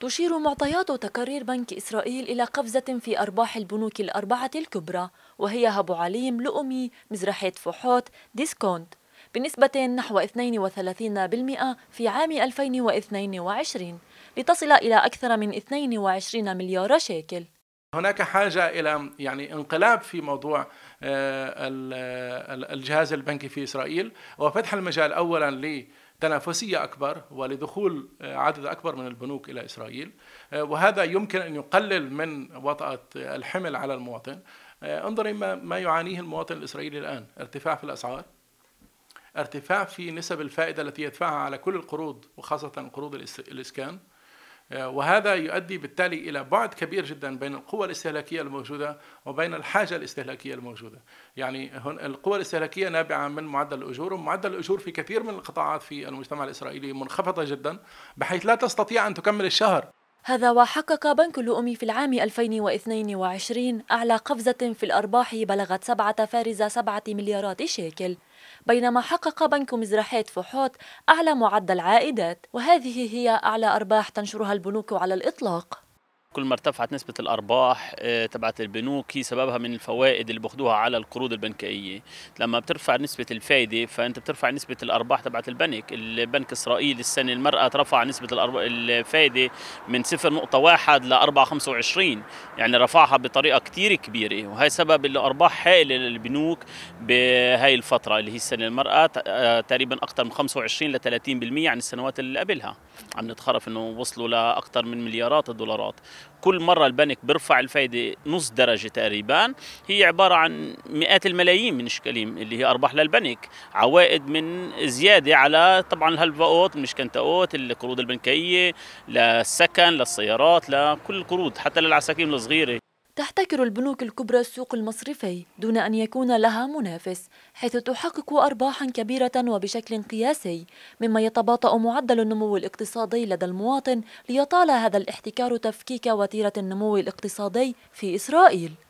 تشير معطيات تقارير بنك إسرائيل إلى قفزة في أرباح البنوك الأربعة الكبرى وهي هابو عليم، لؤمي، مزرحية فحوت، ديسكونت بنسبة نحو 32% في عام 2022 لتصل إلى أكثر من 22 مليار شيكل هناك حاجة إلى يعني انقلاب في موضوع آه، الجهاز البنكي في إسرائيل وفتح المجال أولا لي تنافسية أكبر ولدخول آه، عدد أكبر من البنوك إلى إسرائيل آه، وهذا يمكن أن يقلل من وطأة آه، الحمل على المواطن انظر ما يعانيه المواطن الإسرائيلي الآن ارتفاع في الأسعار ارتفاع في نسب الفائدة التي يدفعها على كل القروض وخاصة قروض الإسكان آه، وهذا يؤدي بالتالي الى بعد كبير جدا بين القوى الاستهلاكيه الموجوده وبين الحاجه الاستهلاكيه الموجوده، يعني القوى الاستهلاكيه نابعه من معدل الاجور، ومعدل الاجور في كثير من القطاعات في المجتمع الاسرائيلي منخفضه جدا بحيث لا تستطيع ان تكمل الشهر، هذا وحقق بنك اللؤم في العام 2022 أعلى قفزة في الأرباح بلغت 7 مليارات شيكل بينما حقق بنك مزرحيت فحوت أعلى معدل عائدات وهذه هي أعلى أرباح تنشرها البنوك على الإطلاق كل ما ارتفعت نسبة الأرباح آه، تبعت البنوك هي سببها من الفوائد اللي بياخدوها على القروض البنكية لما بترفع نسبة الفائدة فأنت بترفع نسبة الأرباح تبعت البنك البنك الإسرائيلي السنة المرأة رفع نسبة الفائدة من 0.1 ل 4.25 يعني رفعها بطريقة كتير كبيرة وهي سبب الأرباح هائلة للبنوك بهاي الفترة اللي هي السنة المرأة آه، تقريبا أكثر من 25 ل 30% عن السنوات اللي قبلها عم نتخرف انه وصلوا لاكثر من مليارات الدولارات كل مرة البنك بيرفع الفايدة نص درجة تقريبا هي عبارة عن مئات الملايين من الشكاليم اللي هي أرباح للبنك عوائد من زيادة على طبعا الهلفاوت المشكنتاوت القروض البنكية للسكن للسيارات لكل القروض حتى للعساكين الصغيرة تحتكر البنوك الكبرى السوق المصرفي دون أن يكون لها منافس حيث تحقق أرباحا كبيرة وبشكل قياسي مما يتباطأ معدل النمو الاقتصادي لدى المواطن ليطال هذا الاحتكار تفكيك وتيرة النمو الاقتصادي في إسرائيل